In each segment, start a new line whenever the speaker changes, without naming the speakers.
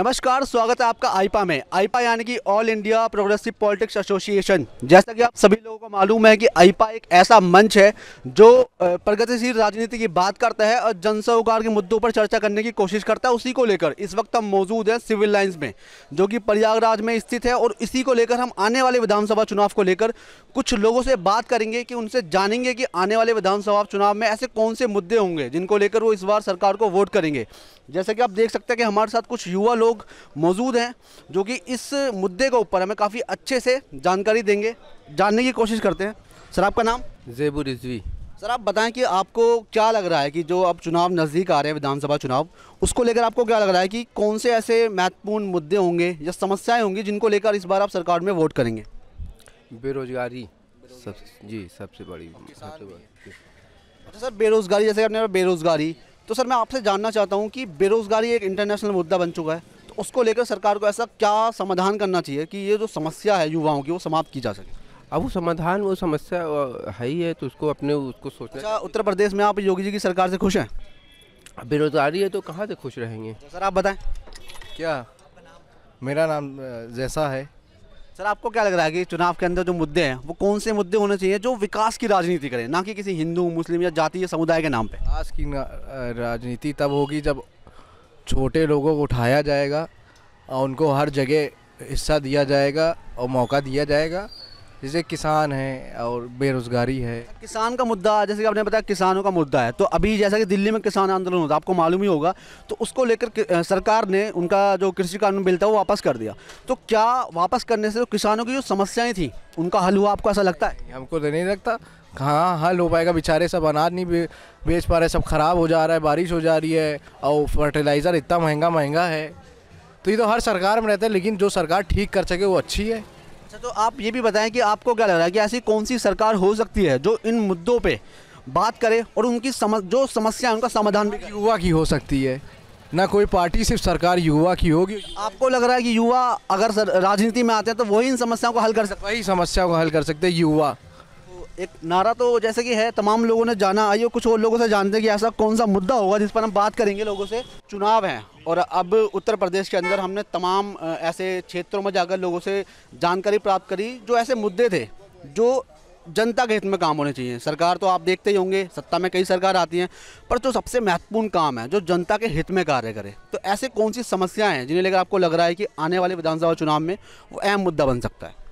नमस्कार स्वागत है आपका आईपा में आईपा यानी कि All India Progressive Politics Association जैसा कि आप सभी लोगों को मालूम है कि आईपा एक ऐसा मंच है जो प्रगतिशील राजनीति की बात करता है और जन सहकार के मुद्दों पर चर्चा करने की कोशिश करता है उसी को लेकर इस वक्त हम मौजूद हैं सिविल लाइन्स में जो कि प्रयागराज में स्थित है और इसी को लेकर हम आने वाले विधानसभा चुनाव को लेकर कुछ लोगों से बात करेंगे कि उनसे जानेंगे कि आने वाले विधानसभा चुनाव में ऐसे कौन से मुद्दे होंगे जिनको लेकर वो इस बार सरकार को वोट करेंगे जैसा कि आप देख सकते हैं कि हमारे साथ कुछ युवा लोग लोग मौजूद हैं जो कि इस मुद्दे के ऊपर हमें काफ़ी अच्छे से जानकारी देंगे जानने की कोशिश करते हैं सर आपका नाम
जेबू रिजवी
सर आप बताएं कि आपको क्या लग रहा है कि जो अब चुनाव नज़दीक आ रहे हैं विधानसभा चुनाव उसको लेकर आपको क्या लग रहा है कि कौन से ऐसे महत्वपूर्ण मुद्दे होंगे या समस्याएं होंगी जिनको लेकर इस बार आप सरकार में वोट करेंगे
बेरोजगारी सब जी सबसे बड़ी अच्छा
सर बेरोज़गारी जैसे आपने बेरोज़गारी तो सर मैं आपसे जानना चाहता हूँ कि बेरोज़गारी एक इंटरनेशनल मुद्दा बन चुका है उसको लेकर सरकार को ऐसा क्या समाधान करना चाहिए कि ये जो समस्या है युवाओं की वो समाप्त की जा सके अब वो समाधान वो समस्या है ही है तो उसको अपने उसको सोचना अच्छा उत्तर प्रदेश में आप योगी जी की सरकार से खुश हैं बेरोजगारी है तो कहाँ से खुश रहेंगे तो सर आप बताएं क्या मेरा नाम जैसा है सर आपको क्या लग रहा है कि चुनाव के अंदर जो मुद्दे हैं वो कौन से मुद्दे होने चाहिए जो विकास की राजनीति करें ना कि किसी हिंदू मुस्लिम या जाति या समुदाय के नाम पे विकास की राजनीति तब होगी जब छोटे लोगों को उठाया जाएगा और उनको हर जगह हिस्सा दिया जाएगा और मौका दिया जाएगा जैसे किसान है और बेरोजगारी है किसान का मुद्दा जैसे कि आपने बताया किसानों का मुद्दा है तो अभी जैसा कि दिल्ली में किसान आंदोलन होता है आपको मालूम ही होगा तो उसको लेकर सरकार ने उनका जो कृषि कानून बिल था वो वापस कर दिया तो क्या वापस करने से तो किसानों की जो समस्याएं थी उनका हल हुआ आपको ऐसा लगता है हमको तो नहीं लगता हाँ हल हो पाएगा बेचारे सब अनाज नहीं बेच पा रहे सब ख़राब हो जा रहा है बारिश हो जा रही है और फर्टिलाइज़र इतना महंगा महंगा है तो ये तो हर सरकार में रहता है लेकिन जो सरकार ठीक कर सके वो अच्छी है अच्छा तो आप ये भी बताएं कि आपको क्या लग रहा है कि ऐसी कौन सी सरकार हो सकती है जो इन मुद्दों पे बात करे और उनकी समझ जो समस्या उनका समाधान भी युवा की हो सकती है ना कोई पार्टी सिर्फ सरकार युवा की होगी आपको लग रहा है कि युवा अगर राजनीति में आते हैं तो वही इन समस्याओं को हल कर सकते वही समस्याओं को हल कर सकते हैं युवा एक नारा तो जैसे कि है तमाम लोगों ने जाना आइए कुछ और लोगों से जानते हैं कि ऐसा कौन सा मुद्दा होगा जिस पर हम बात करेंगे लोगों से चुनाव है और अब उत्तर प्रदेश के अंदर हमने तमाम ऐसे क्षेत्रों में जाकर लोगों से जानकारी प्राप्त करी जो ऐसे मुद्दे थे जो जनता के हित में काम होने चाहिए सरकार तो आप देखते ही होंगे सत्ता में कई सरकार आती हैं पर जो सबसे महत्वपूर्ण काम है जो जनता के हित में कार्य करे तो ऐसे कौन सी समस्याएं हैं जिन्हें लेकर आपको लग रहा
है कि आने वाले विधानसभा चुनाव में वो अहम मुद्दा बन सकता है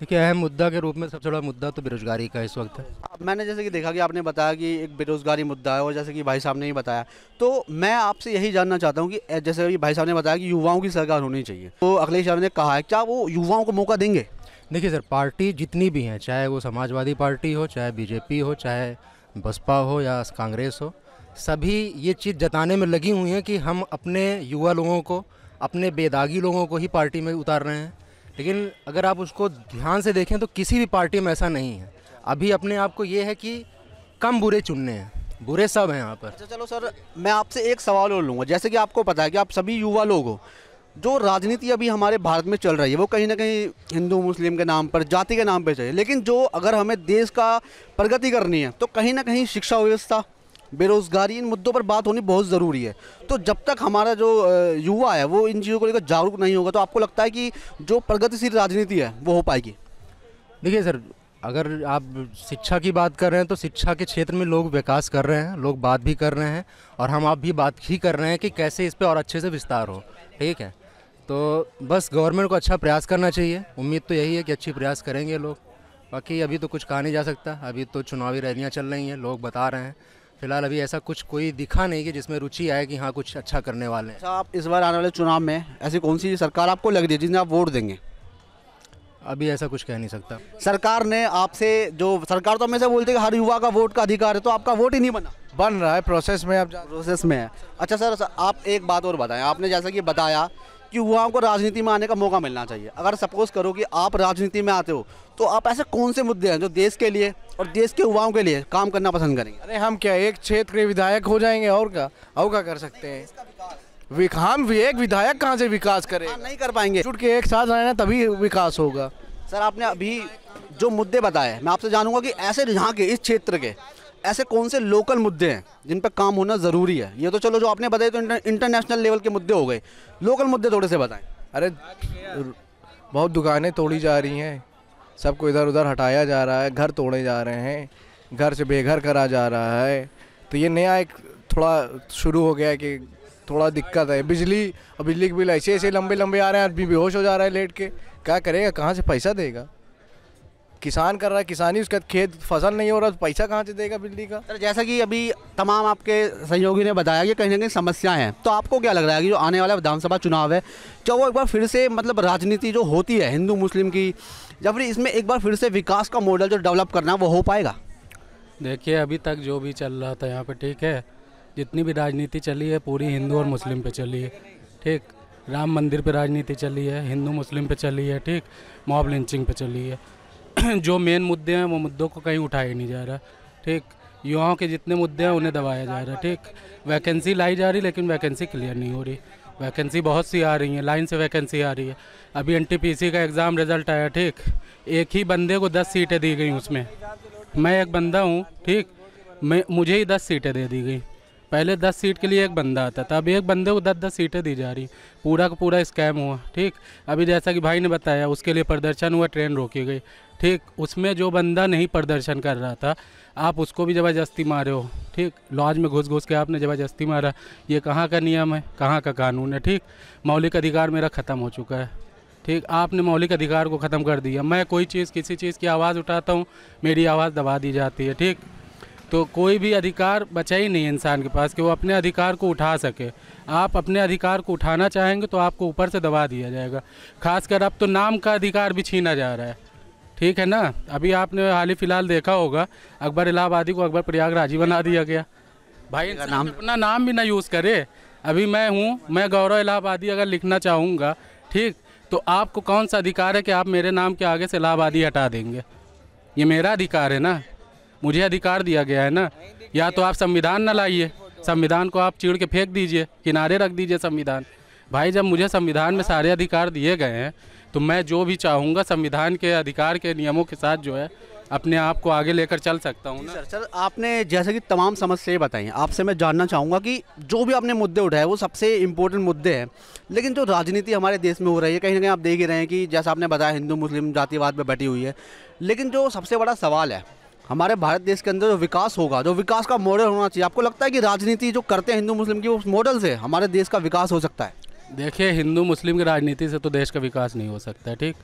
देखिए अहम मुद्दा के रूप में सबसे बड़ा मुद्दा तो बेरोजगारी का इस वक्त है
मैंने जैसे कि देखा कि आपने बताया कि एक बेरोजगारी मुद्दा है और जैसे कि भाई साहब ने ही बताया तो मैं आपसे यही जानना चाहता हूँ कि
जैसे कि भाई साहब ने बताया कि युवाओं
की सरकार होनी चाहिए
तो अखिलेश यादव ने कहा है क्या वो युवाओं को मौका देंगे देखिए सर पार्टी जितनी भी हैं चाहे वो समाजवादी पार्टी हो चाहे बीजेपी हो चाहे बसपा हो या कांग्रेस हो सभी ये चीज़ जताने में लगी हुई हैं कि हम अपने युवा लोगों को अपने बेदागी लोगों को ही पार्टी में उतार रहे हैं लेकिन अगर आप उसको ध्यान से देखें तो किसी भी पार्टी में ऐसा नहीं है अभी अपने आप को ये है कि कम बुरे चुनने हैं बुरे सब हैं यहाँ पर अच्छा चलो सर मैं आपसे एक सवाल और लूँगा जैसे कि आपको पता है कि आप सभी युवा लोग हो जो
राजनीति अभी हमारे भारत में चल रही है वो कहीं ना कहीं हिंदू मुस्लिम के नाम पर जाति के नाम पर चाहिए लेकिन जो अगर हमें देश का प्रगति करनी है तो कहीं ना कहीं शिक्षा व्यवस्था बेरोज़गारी इन मुद्दों पर बात होनी बहुत ज़रूरी है तो जब तक हमारा जो युवा है वो इन चीज़ों को लेकर जागरूक
नहीं होगा तो आपको लगता है कि जो प्रगतिशील राजनीति है वो हो पाएगी देखिए सर अगर आप शिक्षा की बात कर रहे हैं तो शिक्षा के क्षेत्र में लोग विकास कर रहे हैं लोग बात भी कर रहे हैं और हम आप भी बात ही कर रहे हैं कि कैसे इस पर और अच्छे से विस्तार हो ठीक है तो बस गवर्नमेंट को अच्छा प्रयास करना चाहिए उम्मीद तो यही है कि अच्छी प्रयास करेंगे लोग बाकी अभी तो कुछ कहा नहीं जा सकता अभी तो चुनावी रैलियाँ चल रही हैं लोग बता रहे हैं फिलहाल अभी ऐसा कुछ कोई दिखा नहीं कि जिसमें रुचि आए कि हाँ कुछ अच्छा करने वाले हैं आप इस बार आने वाले चुनाव में ऐसी कौन सी सरकार आपको लग रही है जिसने आप वोट देंगे अभी ऐसा कुछ कह नहीं सकता सरकार ने
आपसे जो सरकार तो हमेशा बोलती है हर युवा का वोट का अधिकार है तो आपका वोट ही नहीं बना बन रहा है प्रोसेस में अब प्रोसेस में है अच्छा सर आप एक बात और बताएं आपने जैसा कि बताया कि युवाओं को राजनीति में आने का मौका मिलना चाहिए अगर सपोज करो कि आप राजनीति में आते हो तो आप ऐसे कौन से मुद्दे हैं जो देश के लिए और देश के युवाओं के लिए काम करना पसंद करेंगे अरे हम क्या एक क्षेत्र के विधायक हो जाएंगे और क्या और क्या कर सकते हैं हम एक विधायक कहाँ से विकास करें हाँ, नहीं कर पाएंगे जुट के एक साथ रहना तभी विकास होगा सर आपने अभी जो मुद्दे बताए मैं आपसे जानूंगा कि ऐसे यहाँ के इस क्षेत्र के ऐसे कौन से लोकल मुद्दे हैं जिन पर काम होना ज़रूरी है ये तो चलो जो आपने बताया तो इंटर, इंटरनेशनल लेवल के मुद्दे हो गए लोकल मुद्दे थोड़े से बताएं अरे बहुत दुकानें तोड़ी जा रही हैं सबको इधर उधर हटाया जा रहा है घर तोड़े जा रहे हैं घर से बेघर करा जा रहा है तो ये नया एक थोड़ा शुरू हो गया है कि थोड़ा दिक्कत है बिजली और बिजली के बिल ऐसे ऐसे लंबे लंबे आ रहे हैं आदमी बेहोश हो जा रहा है लेट के क्या करेगा कहाँ से पैसा देगा किसान कर रहा है किसानी उसके खेत फसल नहीं हो रहा है तो पैसा कहाँ से देगा बिजली का सर जैसा कि अभी तमाम आपके सहयोगी ने बताया कि कहीं ना कहीं समस्या है तो आपको क्या लग रहा है कि जो आने वाला विधानसभा चुनाव है क्या वो एक बार फिर से मतलब राजनीति जो होती है हिंदू मुस्लिम की या फिर इसमें एक बार फिर से विकास का मॉडल जो डेवलप करना है वो हो पाएगा
देखिए अभी तक जो भी चल रहा था यहाँ पर ठीक है जितनी भी राजनीति चली है पूरी हिंदू और मुस्लिम पर चली है ठीक राम मंदिर पर राजनीति चली है हिंदू मुस्लिम पर चली है ठीक मॉब लिंचिंग पे चली है जो मेन मुद्दे हैं वो मुद्दों को कहीं उठाया नहीं जा रहा ठीक युवाओं के जितने मुद्दे हैं उन्हें दबाया जा रहा है ठीक वैकेंसी लाई जा रही लेकिन वैकेंसी क्लियर नहीं हो रही वैकेंसी बहुत सी आ रही है लाइन से वैकेंसी आ रही है अभी एन का एग्ज़ाम रिजल्ट आया ठीक एक ही बंदे को दस सीटें दी गई उसमें मैं एक बंदा हूँ ठीक मैं मुझे ही दस सीटें दे दी गई पहले दस सीट के लिए एक बंदा आता था अभी एक बंदे को दस दस सीटें दी जा रही पूरा का पूरा स्कैम हुआ ठीक अभी जैसा कि भाई ने बताया उसके लिए प्रदर्शन हुआ ट्रेन रोकी गई ठीक उसमें जो बंदा नहीं प्रदर्शन कर रहा था आप उसको भी ज़बरदस्ती मारे हो ठीक लॉज में घुस घुस के आपने ज़बरदस्ती मारा ये कहाँ का नियम है कहाँ का कानून है ठीक मौलिक अधिकार मेरा ख़त्म हो चुका है ठीक आपने मौलिक अधिकार को ख़त्म कर दिया मैं कोई चीज़ किसी चीज़ की आवाज़ उठाता हूँ मेरी आवाज़ दबा दी जाती है ठीक तो कोई भी अधिकार बचा ही नहीं इंसान के पास कि वो अपने अधिकार को उठा सके आप अपने अधिकार को उठाना चाहेंगे तो आपको ऊपर से दबा दिया जाएगा खासकर अब तो नाम का अधिकार भी छीना जा रहा है ठीक है ना अभी आपने हाल ही फिलहाल देखा होगा अकबर इलाहाबादी को अकबर प्रयागराजी बना दिया गया भाई नाम अपना नाम भी ना यूज़ करे अभी मैं हूँ मैं गौरव इलाहाबादी अगर लिखना चाहूँगा ठीक तो आपको कौन सा अधिकार है कि आप मेरे नाम के आगे से इलाहाबादी हटा देंगे ये मेरा अधिकार है ना मुझे अधिकार दिया गया है ना या तो आप संविधान ना लाइए संविधान को आप चिड़ के फेंक दीजिए किनारे रख दीजिए संविधान भाई जब मुझे संविधान में सारे अधिकार दिए गए हैं तो मैं जो भी चाहूँगा संविधान के अधिकार के नियमों के साथ जो है अपने आप को आगे लेकर चल सकता हूँ सर सर
आपने जैसे कि तमाम समस्याएं बताई आपसे मैं जानना चाहूँगा कि जो भी आपने मुद्दे उठाए वो सबसे इम्पोर्टेंट मुद्दे हैं लेकिन जो राजनीति हमारे देश में हो रही है कहीं ना कहीं आप देख ही रहे हैं कि जैसा आपने बताया हिंदू मुस्लिम जातिवाद पर बैठी हुई है लेकिन जो सबसे बड़ा सवाल है हमारे भारत देश के अंदर जो विकास होगा जो विकास का मॉडल होना चाहिए आपको लगता है कि राजनीति जो करते हैं हिंदू मुस्लिम की उस मॉडल से हमारे देश का विकास हो सकता है
देखिए हिंदू मुस्लिम की राजनीति से तो देश का विकास नहीं हो सकता ठीक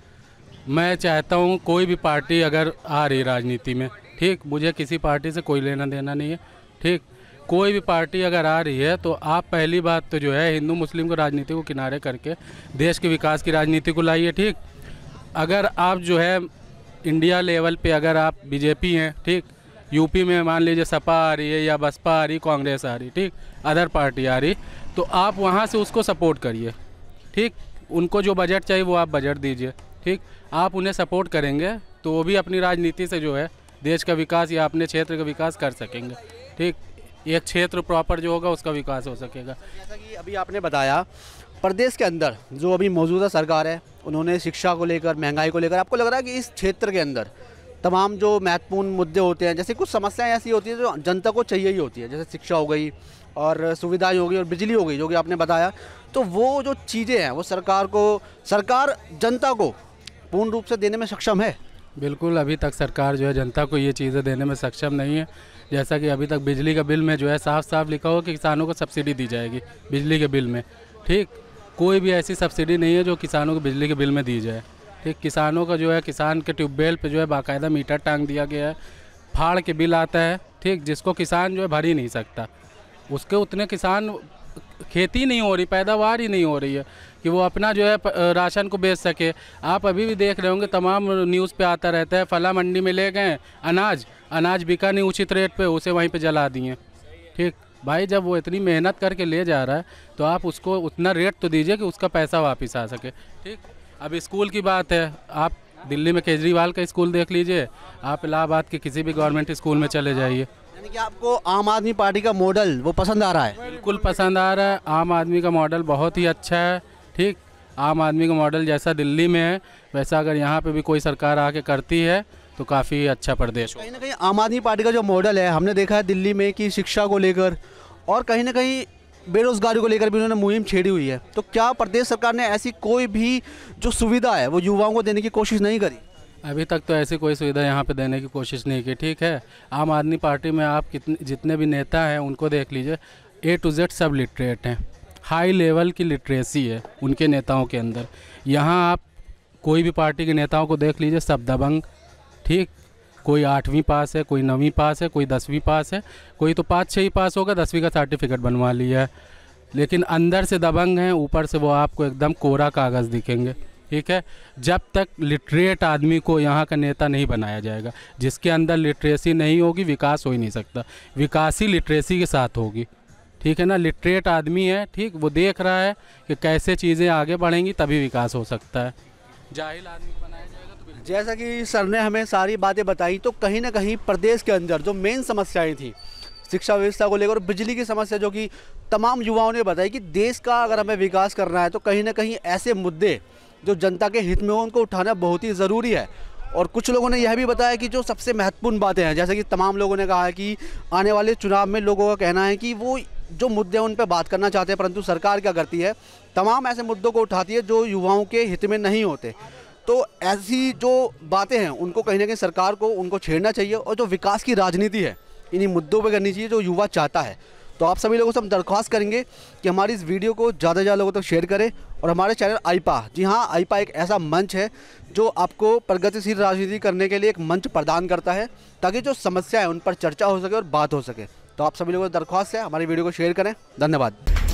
मैं चाहता हूँ कोई भी पार्टी अगर आ रही राजनीति में ठीक मुझे किसी पार्टी से कोई लेना देना नहीं है ठीक कोई भी पार्टी अगर आ रही है तो आप पहली बात तो जो है हिंदू मुस्लिम को राजनीति को किनारे करके देश के विकास की राजनीति को लाइए ठीक अगर आप जो है इंडिया लेवल पे अगर आप बीजेपी हैं ठीक यूपी में मान लीजिए सपा आ रही है या बसपा आ रही कांग्रेस आ रही ठीक अदर पार्टी आ रही तो आप वहाँ से उसको सपोर्ट करिए ठीक उनको जो बजट चाहिए वो आप बजट दीजिए ठीक आप उन्हें सपोर्ट करेंगे तो वो भी अपनी राजनीति से जो है देश का विकास या अपने क्षेत्र का विकास कर सकेंगे ठीक एक क्षेत्र प्रॉपर
जो होगा उसका विकास हो सकेगा जैसा कि अभी आपने बताया प्रदेश के अंदर जो अभी मौजूदा सरकार है उन्होंने शिक्षा को लेकर महंगाई को लेकर आपको लग रहा है कि इस क्षेत्र के अंदर तमाम जो महत्वपूर्ण मुद्दे होते हैं जैसे कुछ समस्याएं ऐसी होती हैं जो जनता को चाहिए ही होती है जैसे शिक्षा हो गई और सुविधाएं हो गई और बिजली हो गई जो कि आपने बताया तो वो जो चीज़ें हैं वो सरकार को सरकार जनता को पूर्ण रूप से देने में सक्षम है
बिल्कुल अभी तक सरकार जो है जनता को ये चीज़ें देने में सक्षम नहीं है जैसा कि अभी तक बिजली का बिल में जो है साफ साफ लिखा हो कि किसानों को सब्सिडी दी जाएगी बिजली के बिल में ठीक कोई भी ऐसी सब्सिडी नहीं है जो किसानों को बिजली के बिल में दी जाए ठीक किसानों का जो है किसान के ट्यूबवेल पे जो है बाकायदा मीटर टांग दिया गया है फाड़ के बिल आता है ठीक जिसको किसान जो है भर ही नहीं सकता उसके उतने किसान खेती नहीं हो रही पैदावार ही नहीं हो रही है कि वो अपना जो है राशन को बेच सके आप अभी भी देख रहे होंगे तमाम न्यूज़ पे आता रहता है फला मंडी में ले गए अनाज अनाज बिका नहीं उचित रेट पे उसे वहीं पे जला दिए ठीक भाई जब वो इतनी मेहनत करके ले जा रहा है तो आप उसको उतना रेट तो दीजिए कि उसका पैसा वापस आ सके ठीक अब स्कूल की बात है आप दिल्ली में केजरीवाल का स्कूल देख लीजिए आप इलाहाबाद के किसी भी गवर्नमेंट स्कूल में चले जाइए यानी
कि आपको आम आदमी पार्टी का मॉडल वो
पसंद आ रहा है बिल्कुल पसंद आ रहा है आम आदमी का मॉडल बहुत ही अच्छा है ठीक आम आदमी का मॉडल जैसा दिल्ली में है वैसा अगर यहाँ पर भी कोई सरकार आके करती है तो काफ़ी अच्छा प्रदेश हो कहीं ना
कहीं आम आदमी पार्टी का जो मॉडल है हमने देखा है दिल्ली में कि शिक्षा को लेकर और कहीं ना कहीं बेरोजगारी को लेकर भी उन्होंने मुहिम छेड़ी हुई है तो क्या प्रदेश सरकार ने ऐसी कोई भी जो सुविधा है वो युवाओं को देने की कोशिश नहीं करी
अभी तक तो ऐसी कोई सुविधा यहाँ पे देने की कोशिश नहीं की ठीक है आम आदमी पार्टी में आप कितने जितने भी नेता हैं उनको देख लीजिए ए टू जेड सब लिटरेट हैं हाई लेवल की लिटरेसी है उनके नेताओं के अंदर यहाँ आप कोई भी पार्टी के नेताओं को देख लीजिए सब दबंग ठीक कोई आठवीं पास है कोई नवीं पास है कोई दसवीं पास है कोई तो पाँच छः ही पास होगा दसवीं का सर्टिफिकेट बनवा लिया है लेकिन अंदर से दबंग हैं ऊपर से वो आपको एकदम कोरा कागज़ दिखेंगे ठीक है जब तक लिटरेट आदमी को यहाँ का नेता नहीं बनाया जाएगा जिसके अंदर लिटरेसी नहीं होगी विकास हो ही नहीं सकता विकास ही लिटरेसी के साथ होगी ठीक है ना लिटरेट आदमी है ठीक वो देख रहा है कि कैसे चीज़ें आगे बढ़ेंगी तभी विकास हो सकता है
जाहिल आदमी जैसा कि सर ने हमें सारी बातें बताई तो कहीं ना कहीं प्रदेश के अंदर जो मेन समस्याएं थी शिक्षा व्यवस्था को लेकर बिजली की समस्या जो कि तमाम युवाओं ने बताई कि देश का अगर हमें विकास करना है तो कहीं ना कहीं ऐसे मुद्दे जो जनता के हित में हो उनको उठाना बहुत ही ज़रूरी है और कुछ लोगों ने यह भी बताया कि जो सबसे महत्वपूर्ण बातें हैं जैसे कि तमाम लोगों ने कहा है कि आने वाले चुनाव में लोगों का कहना है कि वो जो मुद्दे उन पर बात करना चाहते हैं परंतु सरकार क्या करती है तमाम ऐसे मुद्दों को उठाती है जो युवाओं के हित में नहीं होते तो ऐसी जो बातें हैं उनको कहीं ना कहीं सरकार को उनको छेड़ना चाहिए और जो विकास की राजनीति है इन्हीं मुद्दों पर करनी चाहिए जो युवा चाहता है तो आप सभी लोगों से हम दरख्वास्त करेंगे कि हमारी इस वीडियो को ज़्यादा से ज़्यादा लोगों तक तो शेयर करें और हमारे चैनल आईपा जी हाँ आईपा एक ऐसा मंच है जो आपको प्रगतिशील राजनीति करने के लिए एक मंच प्रदान करता है ताकि जो समस्या है उन पर चर्चा हो सके और बात हो सके तो आप सभी लोगों से दरख्वास्त है हमारी वीडियो को शेयर करें धन्यवाद